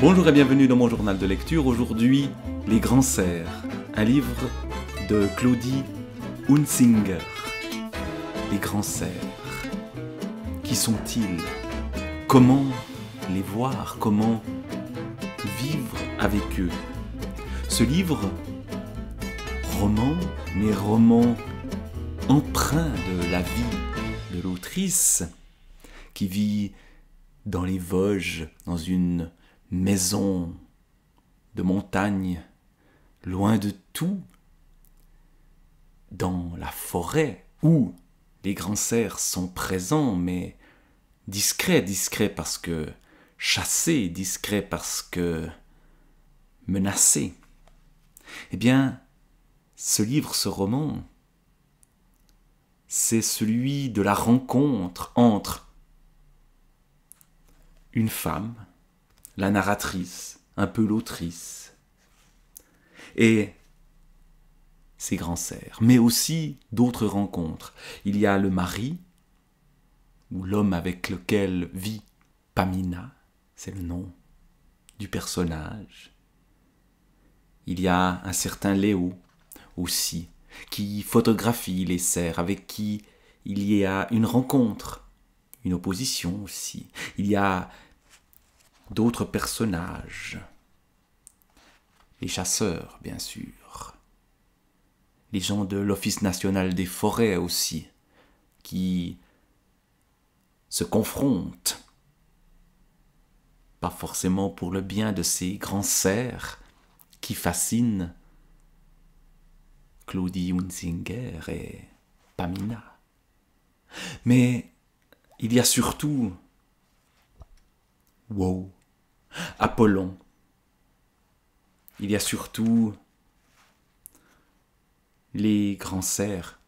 Bonjour et bienvenue dans mon journal de lecture. Aujourd'hui, Les Grands Cerfs, un livre de Claudie Hunzinger. Les Grands Cerfs. Qui sont-ils Comment les voir Comment vivre avec eux Ce livre, roman, mais roman emprunt de la vie de l'autrice, qui vit dans les Vosges, dans une maison de montagne, loin de tout, dans la forêt où les grands cerfs sont présents, mais discrets, discrets parce que chassés, discrets parce que menacés. Eh bien, ce livre, ce roman, c'est celui de la rencontre entre une femme la narratrice, un peu l'autrice, et ses grands serfs. mais aussi d'autres rencontres. Il y a le mari, ou l'homme avec lequel vit Pamina, c'est le nom du personnage. Il y a un certain Léo aussi, qui photographie les serres, avec qui il y a une rencontre, une opposition aussi. Il y a d'autres personnages. Les chasseurs, bien sûr. Les gens de l'Office national des forêts aussi, qui se confrontent, pas forcément pour le bien de ces grands cerfs qui fascinent Claudie Hunzinger et Pamina. Mais il y a surtout... Wow Apollon. Il y a surtout les grands cerfs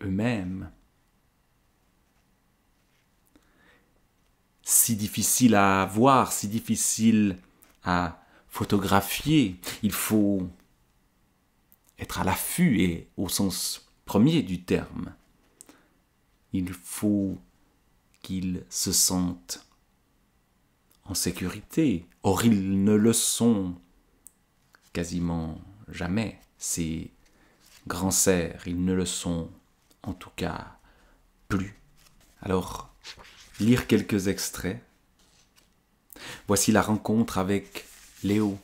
eux-mêmes. Si difficile à voir, si difficile à photographier, il faut être à l'affût et au sens premier du terme. Il faut qu'ils se sentent en sécurité. Or, ils ne le sont quasiment jamais, ces grands cerfs. Ils ne le sont en tout cas plus. Alors, lire quelques extraits. Voici la rencontre avec Léo,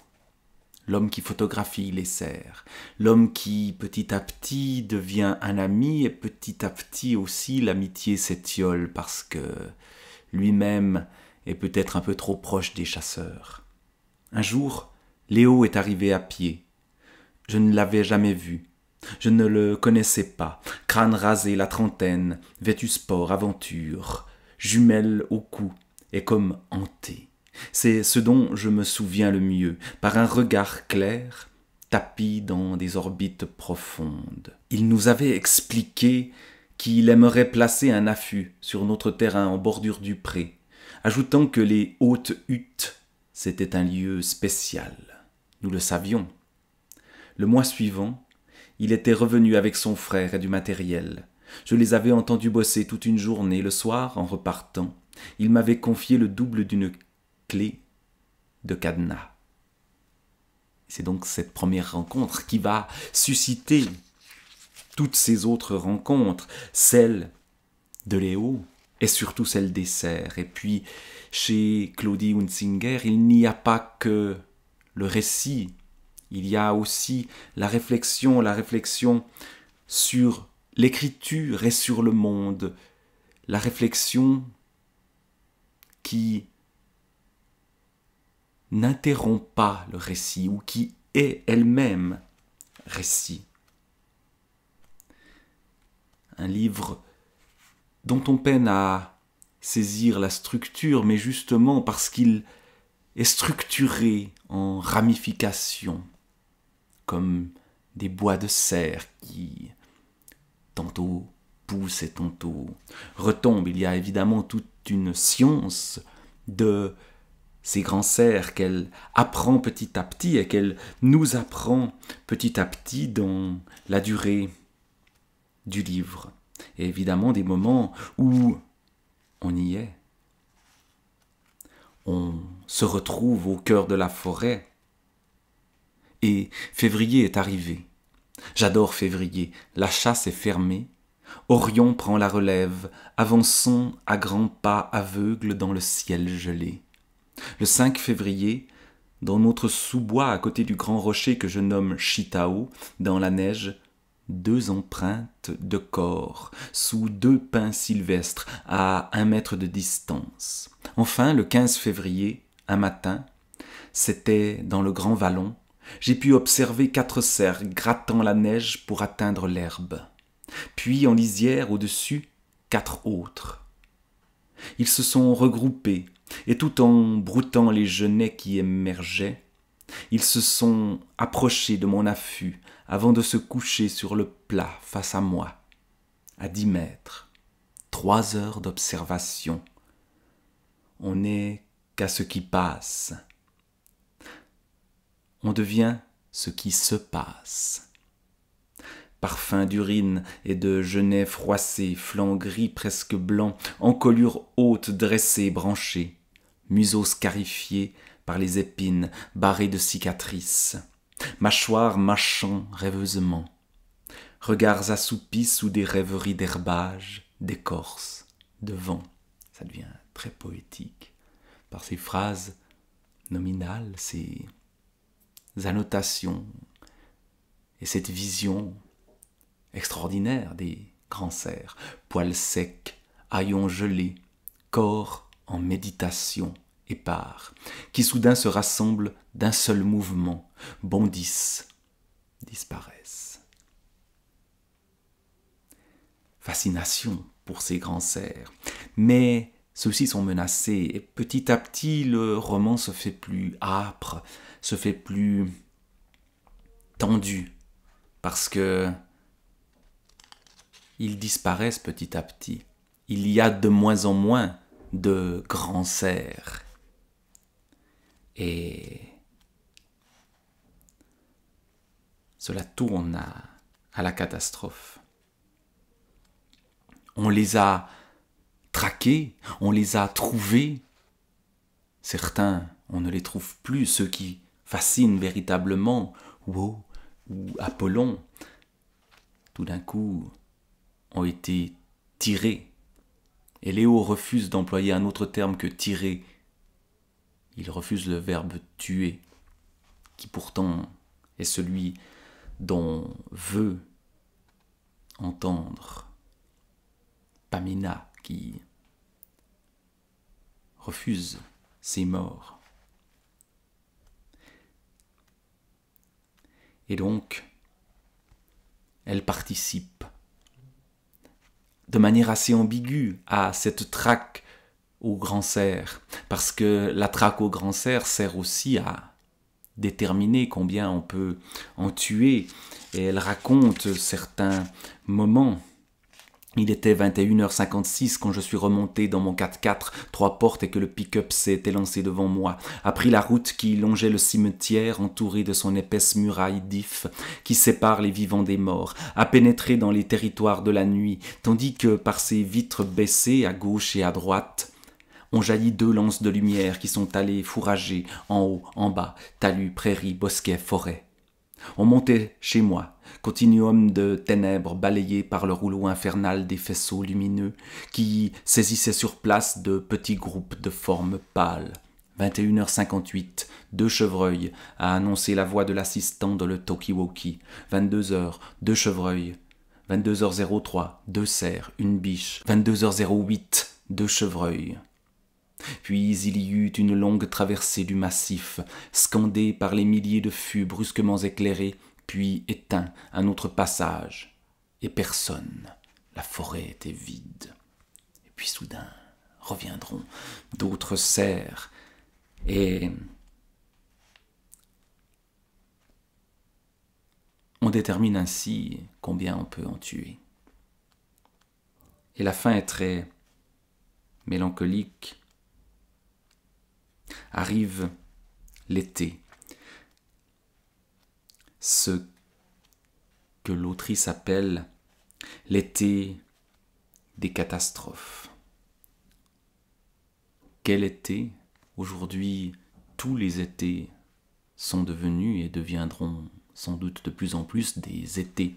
l'homme qui photographie les cerfs, l'homme qui petit à petit devient un ami et petit à petit aussi l'amitié s'étiole parce que lui-même et peut-être un peu trop proche des chasseurs. Un jour, Léo est arrivé à pied. Je ne l'avais jamais vu. Je ne le connaissais pas. Crâne rasé, la trentaine, vêtu sport, aventure, jumelle au cou, et comme hanté. C'est ce dont je me souviens le mieux, par un regard clair, tapis dans des orbites profondes. Il nous avait expliqué qu'il aimerait placer un affût sur notre terrain en bordure du pré, ajoutant que les hautes huttes, c'était un lieu spécial. Nous le savions. Le mois suivant, il était revenu avec son frère et du matériel. Je les avais entendus bosser toute une journée. Le soir, en repartant, il m'avait confié le double d'une clé de cadenas. C'est donc cette première rencontre qui va susciter toutes ces autres rencontres, celle de Léo, et surtout celle des serres. Et puis, chez Claudie Hunzinger, il n'y a pas que le récit, il y a aussi la réflexion, la réflexion sur l'écriture et sur le monde, la réflexion qui n'interrompt pas le récit ou qui est elle-même récit. Un livre dont on peine à saisir la structure, mais justement parce qu'il est structuré en ramifications, comme des bois de serre qui tantôt poussent et tantôt retombent. Il y a évidemment toute une science de ces grands cerfs qu'elle apprend petit à petit et qu'elle nous apprend petit à petit dans la durée du livre évidemment des moments où on y est. On se retrouve au cœur de la forêt. Et février est arrivé. J'adore février. La chasse est fermée. Orion prend la relève. Avançons à grands pas aveugles dans le ciel gelé. Le 5 février, dans notre sous-bois à côté du grand rocher que je nomme Chitao, dans la neige, deux empreintes de corps sous deux pins sylvestres à un mètre de distance. Enfin, le 15 février, un matin, c'était dans le Grand Vallon, j'ai pu observer quatre cerfs grattant la neige pour atteindre l'herbe. Puis en lisière au-dessus, quatre autres. Ils se sont regroupés, et tout en broutant les genêts qui émergeaient, ils se sont approchés de mon affût, avant de se coucher sur le plat face à moi, à dix mètres. Trois heures d'observation. On n'est qu'à ce qui passe. On devient ce qui se passe. Parfum d'urine et de genêts froissés, flanc gris presque blanc, encolure haute dressée, branchée, museau scarifié par les épines, barré de cicatrices mâchoires mâchant rêveusement, regards assoupis sous des rêveries d'herbage, d'écorce, de vent. Ça devient très poétique par ces phrases nominales, ces annotations et cette vision extraordinaire des grands cerfs, poils secs, haillons gelés, corps en méditation, qui soudain se rassemblent d'un seul mouvement, bondissent, disparaissent. Fascination pour ces grands cerfs, mais ceux-ci sont menacés et petit à petit le roman se fait plus âpre, se fait plus tendu, parce que ils disparaissent petit à petit. Il y a de moins en moins de grands cerfs. Et cela tourne à, la catastrophe. On les a traqués, on les a trouvés. Certains, on ne les trouve plus, ceux qui fascinent véritablement, ou, ou Apollon, tout d'un coup, ont été tirés. Et Léo refuse d'employer un autre terme que tirer il refuse le verbe tuer, qui pourtant est celui dont veut entendre Pamina qui refuse ses morts. Et donc, elle participe de manière assez ambiguë à cette traque au grand cerf, parce que la traque au grand cerf sert aussi à déterminer combien on peut en tuer, et elle raconte certains moments. Il était 21h56 quand je suis remonté dans mon 4x4, trois portes et que le pick-up s'est élancé devant moi, a pris la route qui longeait le cimetière entouré de son épaisse muraille d'if qui sépare les vivants des morts, a pénétré dans les territoires de la nuit, tandis que par ses vitres baissées à gauche et à droite, on jaillit deux lances de lumière qui sont allées fourrager en haut, en bas, talus, prairies, bosquets, forêts. On montait chez moi, continuum de ténèbres balayées par le rouleau infernal des faisceaux lumineux qui saisissaient sur place de petits groupes de formes pâles. 21h58, deux chevreuils, a annoncé la voix de l'assistant dans le Tokiwoki. 22h, deux chevreuils. 22h03, deux cerfs, une biche. 22h08, deux chevreuils. Puis il y eut une longue traversée du massif, scandée par les milliers de fûts brusquement éclairés, puis éteints, un autre passage, et personne. La forêt était vide. Et puis soudain reviendront d'autres serres et on détermine ainsi combien on peut en tuer. Et la fin est très mélancolique, Arrive l'été. Ce que l'autrice appelle l'été des catastrophes. Quel été Aujourd'hui, tous les étés sont devenus et deviendront sans doute de plus en plus des étés,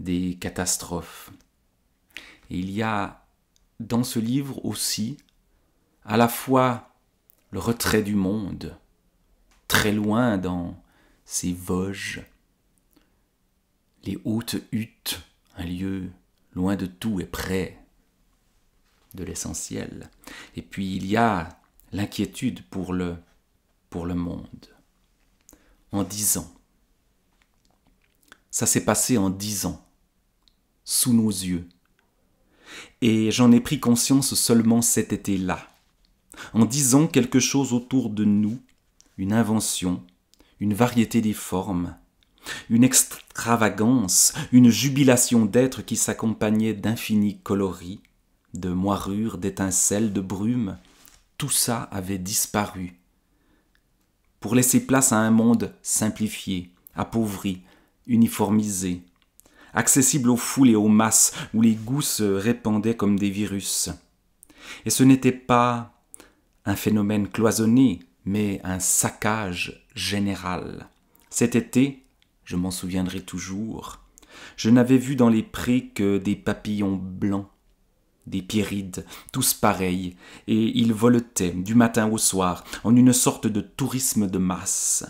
des catastrophes. Et il y a dans ce livre aussi à la fois le retrait du monde, très loin dans ces Vosges, les hautes huttes, un lieu loin de tout et près de l'essentiel. Et puis il y a l'inquiétude pour le, pour le monde. En dix ans. Ça s'est passé en dix ans, sous nos yeux. Et j'en ai pris conscience seulement cet été-là en disant quelque chose autour de nous, une invention, une variété des formes, une extravagance, une jubilation d'être qui s'accompagnait d'infinis coloris, de moirures, d'étincelles, de brumes, tout ça avait disparu, pour laisser place à un monde simplifié, appauvri, uniformisé, accessible aux foules et aux masses où les goûts se répandaient comme des virus. Et ce n'était pas un phénomène cloisonné, mais un saccage général. Cet été, je m'en souviendrai toujours, je n'avais vu dans les prés que des papillons blancs, des pyrides, tous pareils, et ils voletaient du matin au soir en une sorte de tourisme de masse.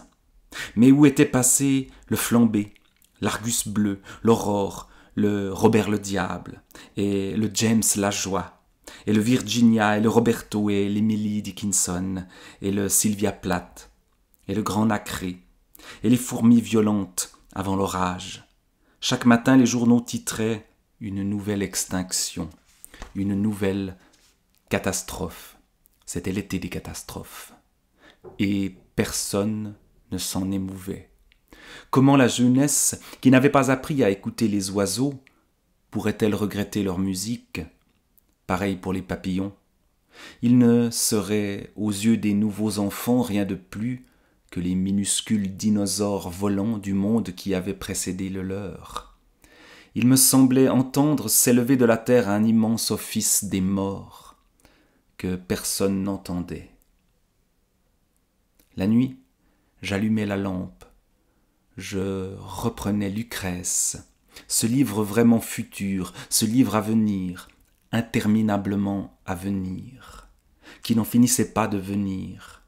Mais où étaient passés le flambé, l'argus bleu, l'aurore, le Robert le Diable et le James la Joie et le Virginia, et le Roberto, et l'Emily Dickinson, et le Sylvia Platt, et le Grand Nacré, et les fourmis violentes avant l'orage. Chaque matin, les journaux titraient Une nouvelle extinction, une nouvelle catastrophe. C'était l'été des catastrophes. Et personne ne s'en émouvait. Comment la jeunesse, qui n'avait pas appris à écouter les oiseaux, pourrait-elle regretter leur musique pareil pour les papillons. Ils ne seraient aux yeux des nouveaux enfants rien de plus que les minuscules dinosaures volants du monde qui avait précédé le leur. Il me semblait entendre s'élever de la terre un immense office des morts que personne n'entendait. La nuit, j'allumais la lampe. Je reprenais Lucrèce, ce livre vraiment futur, ce livre à venir, interminablement à venir, qui n'en finissait pas de venir.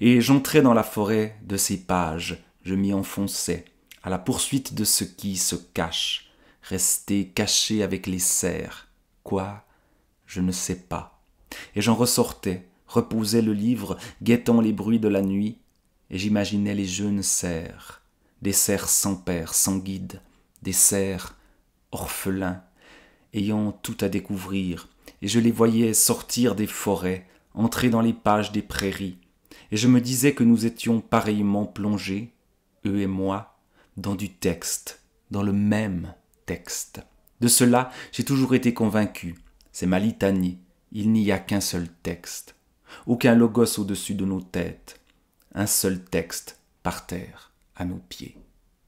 Et j'entrais dans la forêt de ces pages, je m'y enfonçais, à la poursuite de ce qui se cache, resté caché avec les cerfs. Quoi Je ne sais pas. Et j'en ressortais, reposais le livre, guettant les bruits de la nuit, et j'imaginais les jeunes cerfs, des cerfs sans père, sans guide, des cerfs orphelins, ayant tout à découvrir, et je les voyais sortir des forêts, entrer dans les pages des prairies, et je me disais que nous étions pareillement plongés, eux et moi, dans du texte, dans le même texte. De cela, j'ai toujours été convaincu. C'est ma litanie. Il n'y a qu'un seul texte. Aucun logos au-dessus de nos têtes. Un seul texte, par terre, à nos pieds,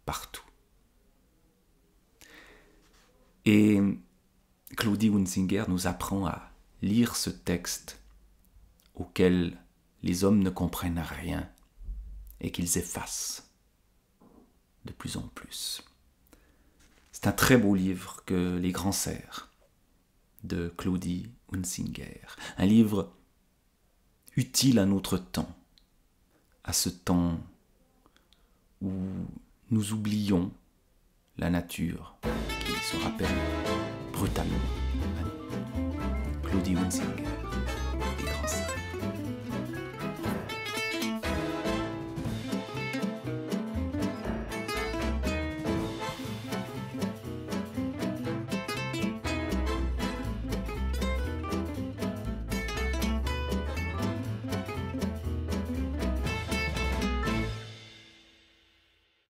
partout. Et Claudie Hunzinger nous apprend à lire ce texte auquel les hommes ne comprennent rien et qu'ils effacent de plus en plus. C'est un très beau livre que Les Grands serfs » de Claudie Hunzinger, un livre utile à notre temps, à ce temps où nous oublions la nature qui se rappelle Brütern. Claudio Singer.